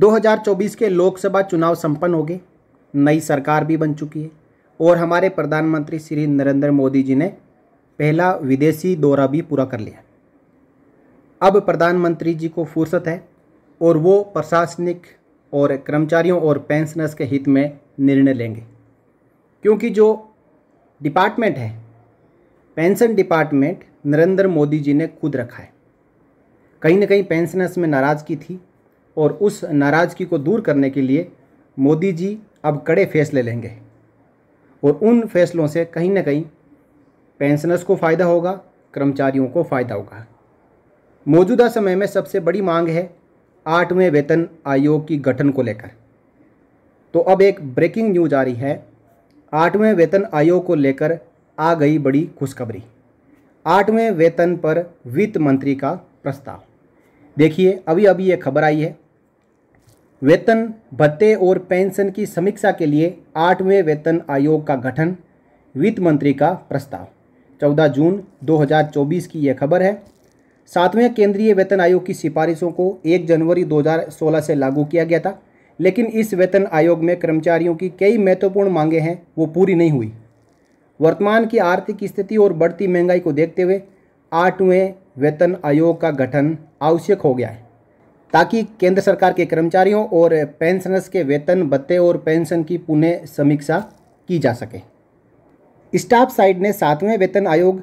2024 के लोकसभा चुनाव संपन्न हो गए नई सरकार भी बन चुकी है और हमारे प्रधानमंत्री श्री नरेंद्र मोदी जी ने पहला विदेशी दौरा भी पूरा कर लिया अब प्रधानमंत्री जी को फुर्सत है और वो प्रशासनिक और कर्मचारियों और पेंशनर्स के हित में निर्णय लेंगे क्योंकि जो डिपार्टमेंट है पेंशन डिपार्टमेंट नरेंद्र मोदी जी ने खुद रखा है कहीं ना कहीं पेंशनर्स में नाराज़गी थी और उस नाराज़गी को दूर करने के लिए मोदी जी अब कड़े फैसले लेंगे और उन फैसलों से कहीं ना कहीं पेंशनर्स को फ़ायदा होगा कर्मचारियों को फ़ायदा होगा मौजूदा समय में सबसे बड़ी मांग है आठवें वेतन आयोग की गठन को लेकर तो अब एक ब्रेकिंग न्यूज आ रही है आठवें वेतन आयोग को लेकर आ गई बड़ी खुशखबरी आठवें वेतन पर वित्त मंत्री का प्रस्ताव देखिए अभी अभी ये खबर आई है वेतन भत्ते और पेंशन की समीक्षा के लिए आठवें वेतन आयोग का गठन वित्त मंत्री का प्रस्ताव 14 जून 2024 की यह खबर है सातवें केंद्रीय वेतन आयोग की सिफारिशों को 1 जनवरी 2016 से लागू किया गया था लेकिन इस वेतन आयोग में कर्मचारियों की कई महत्वपूर्ण मांगे हैं वो पूरी नहीं हुई वर्तमान की आर्थिक स्थिति और बढ़ती महंगाई को देखते हुए आठवें वेतन आयोग का गठन आवश्यक हो गया है ताकि केंद्र सरकार के कर्मचारियों और पेंशनर्स के वेतन भत्ते और पेंशन की पुनः समीक्षा की जा सके स्टाफ साइड ने सातवें वेतन आयोग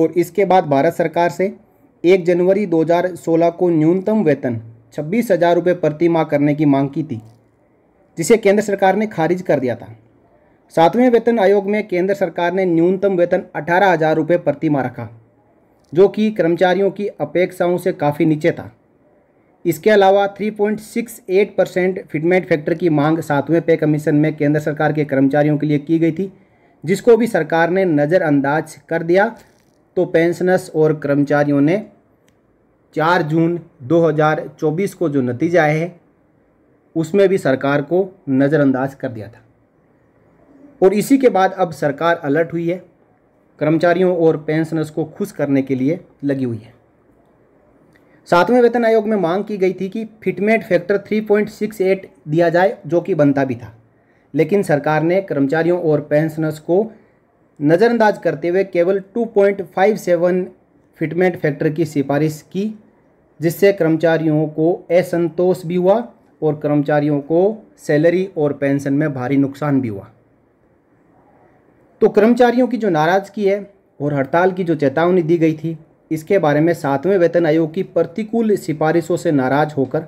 और इसके बाद भारत सरकार से 1 जनवरी 2016 को न्यूनतम वेतन छब्बीस हज़ार रुपये प्रति माह करने की मांग की थी जिसे केंद्र सरकार ने खारिज कर दिया था सातवें वेतन आयोग में केंद्र सरकार ने न्यूनतम वेतन अठारह हज़ार रुपये प्रति माह रखा जो कि कर्मचारियों की अपेक्षाओं से काफ़ी नीचे था इसके अलावा 3.68 परसेंट फिटमेंट फैक्टर की मांग सातवें पे कमीशन में केंद्र सरकार के कर्मचारियों के लिए की गई थी जिसको भी सरकार ने नज़रअंदाज कर दिया तो पेंशनर्स और कर्मचारियों ने 4 जून 2024 को जो नतीजा हैं उसमें भी सरकार को नज़रअंदाज कर दिया था और इसी के बाद अब सरकार अलर्ट हुई है कर्मचारियों और पेंशनर्स को खुश करने के लिए लगी हुई है सातवें वेतन आयोग में मांग की गई थी कि फिटमेंट फैक्टर 3.68 दिया जाए जो कि बनता भी था लेकिन सरकार ने कर्मचारियों और पेंशनर्स को नज़रअंदाज करते हुए केवल 2.57 फिटमेंट फैक्टर की सिफारिश की जिससे कर्मचारियों को असंतोष भी हुआ और कर्मचारियों को सैलरी और पेंशन में भारी नुकसान भी हुआ तो कर्मचारियों की जो नाराज़गी है और हड़ताल की जो चेतावनी दी गई थी इसके बारे में सातवें वेतन आयोग की प्रतिकूल सिफारिशों से नाराज होकर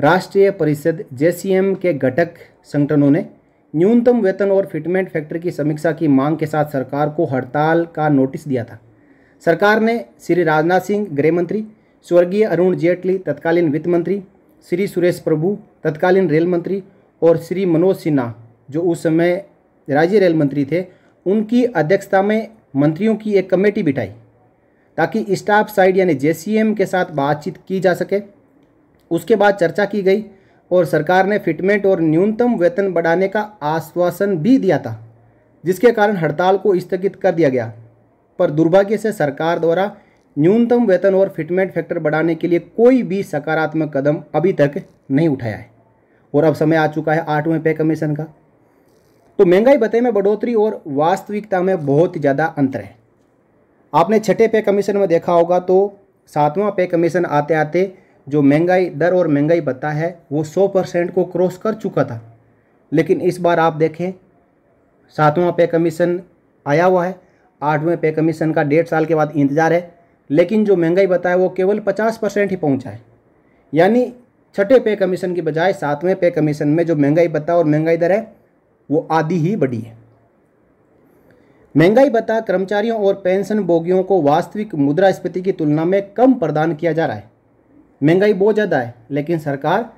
राष्ट्रीय परिषद जेसीएम के घटक संगठनों ने न्यूनतम वेतन और फिटमेंट फैक्टर की समीक्षा की मांग के साथ सरकार को हड़ताल का नोटिस दिया था सरकार ने श्री राजनाथ सिंह गृहमंत्री स्वर्गीय अरुण जेटली तत्कालीन वित्त मंत्री श्री सुरेश प्रभु तत्कालीन रेल मंत्री और श्री मनोज सिन्हा जो उस समय राज्य रेल मंत्री थे उनकी अध्यक्षता में मंत्रियों की एक कमेटी बिठाई ताकि स्टाफ साइड यानी जे के साथ बातचीत की जा सके उसके बाद चर्चा की गई और सरकार ने फिटमेंट और न्यूनतम वेतन बढ़ाने का आश्वासन भी दिया था जिसके कारण हड़ताल को स्थगित कर दिया गया पर दुर्भाग्य से सरकार द्वारा न्यूनतम वेतन और फिटमेंट फैक्टर बढ़ाने के लिए कोई भी सकारात्मक कदम अभी तक नहीं उठाया है और अब समय आ चुका है आठवें पे कमीशन का तो महंगाई भत्ते में बढ़ोतरी और वास्तविकता में बहुत ज़्यादा अंतर है आपने छठे पे कमीशन में देखा होगा तो सातवां पे कमीशन आते आते जो महंगाई दर और महंगाई बता है वो सौ परसेंट को क्रॉस कर चुका था लेकिन इस बार आप देखें सातवां पे कमीशन आया हुआ है आठवें पे कमीशन का डेढ़ साल के बाद इंतज़ार है लेकिन जो महंगाई बता है वो केवल पचास परसेंट ही पहुँचा है यानी छठे पे कमीशन की बजाय सातवें पे कमीशन में जो महंगाई बता और महंगाई दर है वो आधी ही बढ़ी है महंगाई भत्ता कर्मचारियों और पेंशन भोगियों को वास्तविक मुद्रास्फीति की तुलना में कम प्रदान किया जा रहा है महंगाई बहुत ज़्यादा है लेकिन सरकार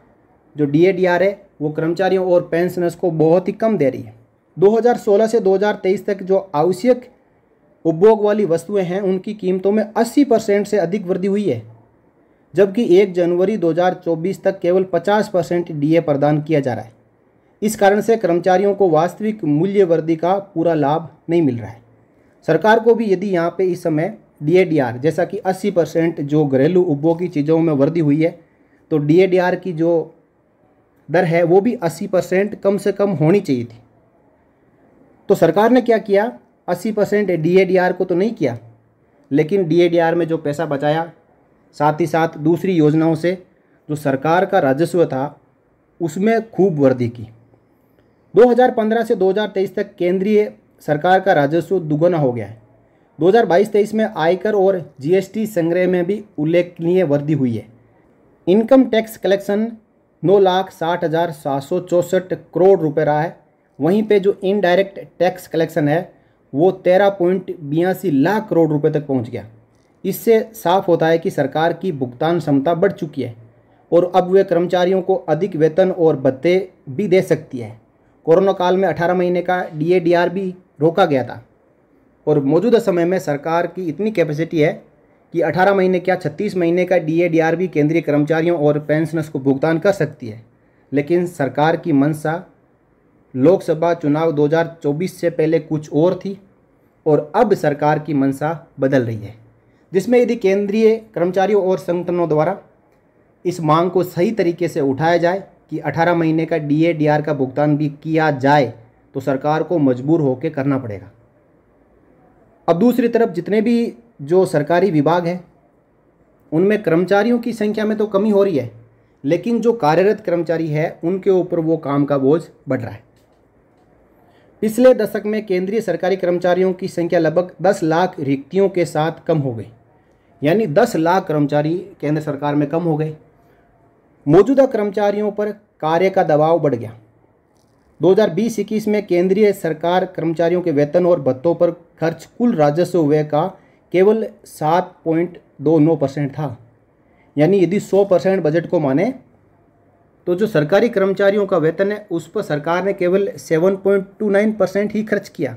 जो डी है वो कर्मचारियों और पेंशनर्स को बहुत ही कम दे रही है 2016 से 2023 तक जो आवश्यक उपभोग वाली वस्तुएं हैं उनकी कीमतों में 80 परसेंट से अधिक वृद्धि हुई है जबकि 1 जनवरी 2024 तक केवल 50 परसेंट डी प्रदान किया जा रहा है इस कारण से कर्मचारियों को वास्तविक मूल्य वृद्धि का पूरा लाभ नहीं मिल रहा है सरकार को भी यदि यहाँ पे इस समय डी जैसा कि 80 परसेंट जो घरेलू उपभोग की चीज़ों में वृद्धि हुई है तो डी की जो दर है वो भी 80 परसेंट कम से कम होनी चाहिए थी तो सरकार ने क्या किया 80 परसेंट डी को तो नहीं किया लेकिन डी में जो पैसा बचाया साथ ही साथ दूसरी योजनाओं से जो सरकार का राजस्व था उसमें खूब वृद्धि की 2015 से 2023 तक केंद्रीय सरकार का राजस्व दुगना हो गया है 2022-23 में आयकर और जीएसटी संग्रह में भी उल्लेखनीय वृद्धि हुई है इनकम टैक्स कलेक्शन नौ लाख साठ हज़ार सात सौ चौंसठ करोड़ रुपये रहा है वहीं पे जो इनडायरेक्ट टैक्स कलेक्शन है वो तेरह पॉइंट बयासी लाख करोड़ रुपए तक पहुंच गया इससे साफ होता है कि सरकार की भुगतान क्षमता बढ़ चुकी है और अब वे कर्मचारियों को अधिक वेतन और भत्ते भी दे सकती है कोरोना काल में 18 महीने का डी भी रोका गया था और मौजूदा समय में सरकार की इतनी कैपेसिटी है कि 18 महीने क्या 36 महीने का डी भी केंद्रीय कर्मचारियों और पेंशनर्स को भुगतान कर सकती है लेकिन सरकार की मंशा लोकसभा चुनाव 2024 से पहले कुछ और थी और अब सरकार की मंशा बदल रही है जिसमें यदि केंद्रीय कर्मचारियों और संगठनों द्वारा इस मांग को सही तरीके से उठाया जाए कि 18 महीने का डी डीआर का भुगतान भी किया जाए तो सरकार को मजबूर होकर करना पड़ेगा अब दूसरी तरफ जितने भी जो सरकारी विभाग हैं उनमें कर्मचारियों की संख्या में तो कमी हो रही है लेकिन जो कार्यरत कर्मचारी है उनके ऊपर वो काम का बोझ बढ़ रहा है पिछले दशक में केंद्रीय सरकारी कर्मचारियों की संख्या लगभग 10 लाख रिक्तियों के साथ कम हो गई यानी 10 लाख कर्मचारी केंद्र सरकार में कम हो गए मौजूदा कर्मचारियों पर कार्य का दबाव बढ़ गया 2020-21 में केंद्रीय सरकार कर्मचारियों के वेतन और भत्तों पर खर्च कुल राजस्व व्यय का केवल सात पॉइंट दो नौ परसेंट था यानी यदि सौ परसेंट बजट को माने तो जो सरकारी कर्मचारियों का वेतन है उस पर सरकार ने केवल seven point two nine percent ही खर्च किया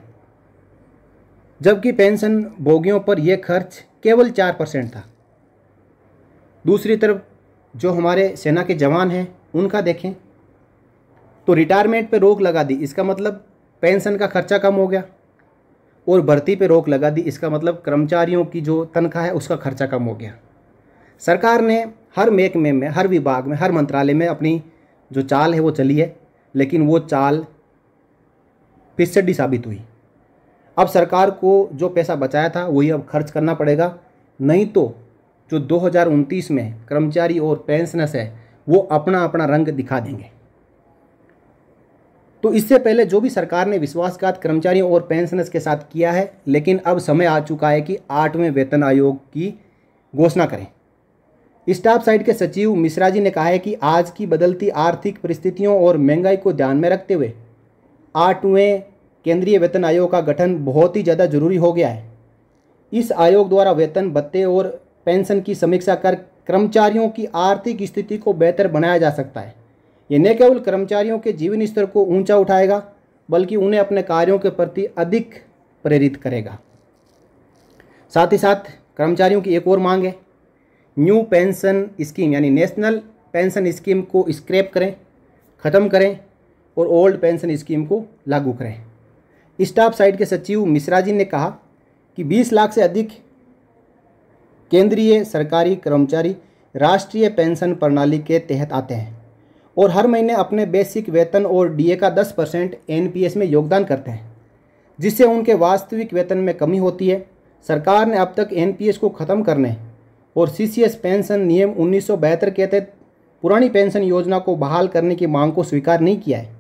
जबकि पेंशन भोगियों पर यह खर्च केवल चार परसेंट था दूसरी तरफ जो हमारे सेना के जवान हैं उनका देखें तो रिटायरमेंट पे रोक लगा दी इसका मतलब पेंशन का खर्चा कम हो गया और भर्ती पे रोक लगा दी इसका मतलब कर्मचारियों की जो तनख्वाह है उसका खर्चा कम हो गया सरकार ने हर महकमे में हर विभाग में हर मंत्रालय में अपनी जो चाल है वो चली है लेकिन वो चाल फिसड्डी साबित हुई अब सरकार को जो पैसा बचाया था वही अब खर्च करना पड़ेगा नहीं तो जो दो में कर्मचारी और पेंशनर्स है वो अपना अपना रंग दिखा देंगे तो इससे पहले जो भी सरकार ने विश्वासघात कर्मचारियों और पेंशनर्स के साथ किया है लेकिन अब समय आ चुका है कि आठवें वेतन आयोग की घोषणा करें स्टाफ साइड के सचिव मिश्रा जी ने कहा है कि आज की बदलती आर्थिक परिस्थितियों और महंगाई को ध्यान में रखते हुए आठवें केंद्रीय वेतन आयोग का गठन बहुत ही ज़्यादा जरूरी हो गया है इस आयोग द्वारा वेतन भत्ते और पेंशन की समीक्षा कर कर्मचारियों की आर्थिक स्थिति को बेहतर बनाया जा सकता है ये न केवल कर्मचारियों के जीवन स्तर को ऊंचा उठाएगा बल्कि उन्हें अपने कार्यों के प्रति अधिक प्रेरित करेगा साथ ही साथ कर्मचारियों की एक और मांग है न्यू पेंशन स्कीम यानी नेशनल पेंशन स्कीम को स्क्रैप करें ख़त्म करें और ओल्ड पेंशन स्कीम को लागू करें स्टाफ साइड के सचिव मिश्रा जी ने कहा कि 20 लाख से अधिक केंद्रीय सरकारी कर्मचारी राष्ट्रीय पेंशन प्रणाली के तहत आते हैं और हर महीने अपने बेसिक वेतन और डीए का 10 परसेंट एन में योगदान करते हैं जिससे उनके वास्तविक वेतन में कमी होती है सरकार ने अब तक एन को ख़त्म करने और सी पेंशन नियम उन्नीस के तहत पुरानी पेंशन योजना को बहाल करने की मांग को स्वीकार नहीं किया है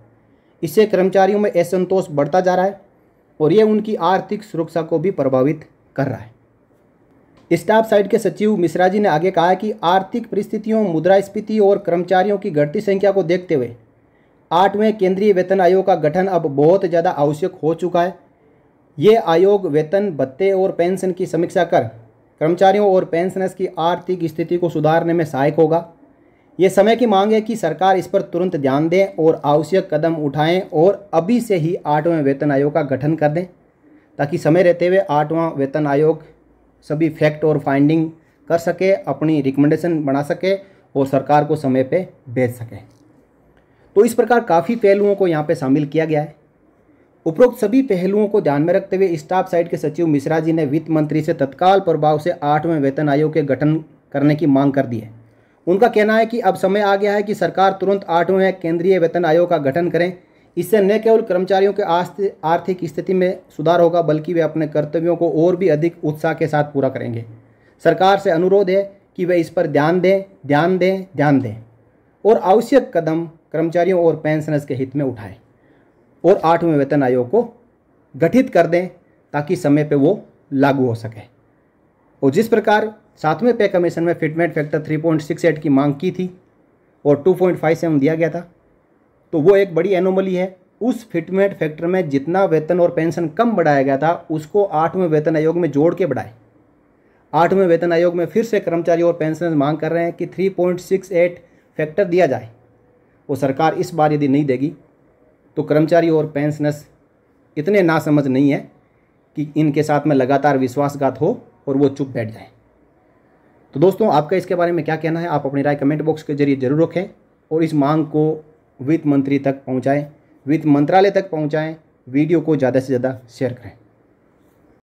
इससे कर्मचारियों में असंतोष बढ़ता जा रहा है और ये उनकी आर्थिक सुरक्षा को भी प्रभावित कर रहा है स्टाफ साइड के सचिव मिश्रा जी ने आगे कहा कि आर्थिक परिस्थितियों मुद्रास्फीति और कर्मचारियों की घटती संख्या को देखते हुए आठवें केंद्रीय वेतन आयोग का गठन अब बहुत ज़्यादा आवश्यक हो चुका है ये आयोग वेतन भत्ते और पेंशन की समीक्षा कर कर्मचारियों और पेंशनर्स की आर्थिक स्थिति को सुधारने में सहायक होगा ये समय की मांग है कि सरकार इस पर तुरंत ध्यान दें और आवश्यक कदम उठाएं और अभी से ही आठवें वेतन आयोग का गठन कर दें ताकि समय रहते हुए आठवां वेतन आयोग सभी फैक्ट और फाइंडिंग कर सके अपनी रिकमेंडेशन बना सके और सरकार को समय पे भेज सके तो इस प्रकार काफ़ी पहलुओं को यहाँ पे शामिल किया गया है उपरोक्त सभी पहलुओं को ध्यान में रखते हुए स्टाफ साइड के सचिव मिश्रा जी ने वित्त मंत्री से तत्काल प्रभाव से आठवें वेतन आयोग के गठन करने की मांग कर दी है उनका कहना है कि अब समय आ गया है कि सरकार तुरंत आठवें केंद्रीय वेतन आयोग का गठन करें इससे न केवल कर्मचारियों के आर्थिक स्थिति में सुधार होगा बल्कि वे अपने कर्तव्यों को और भी अधिक उत्साह के साथ पूरा करेंगे सरकार से अनुरोध है कि वे इस पर ध्यान दें ध्यान दें ध्यान दें और आवश्यक कदम कर्मचारियों और पेंशनर्स के हित में उठाएं और आठवें वेतन आयोग को गठित कर दें ताकि समय पर वो लागू हो सके और जिस प्रकार सातवें पे कमीशन में फिटमेंट फैक्टर 3.68 की मांग की थी और 2.57 दिया गया था तो वो एक बड़ी एनोमली है उस फिटमेंट फैक्टर में जितना वेतन और पेंशन कम बढ़ाया गया था उसको आठवें वेतन आयोग में जोड़ के बढ़ाए आठवें वेतन आयोग में फिर से कर्मचारी और पेंशन मांग कर रहे हैं कि 3.68 फैक्टर दिया जाए वो सरकार इस बार यदि नहीं देगी तो कर्मचारी और पेंशनर्स इतने नासमझ नहीं है कि इनके साथ में लगातार विश्वासघात हो और वो चुप बैठ जाए तो दोस्तों आपका इसके बारे में क्या कहना है आप अपनी राय कमेंट बॉक्स के जरिए जरूर रखें और इस मांग को वित्त मंत्री तक पहुँचाएँ वित्त मंत्रालय तक पहुँचाएँ वीडियो को ज़्यादा से ज़्यादा शेयर करें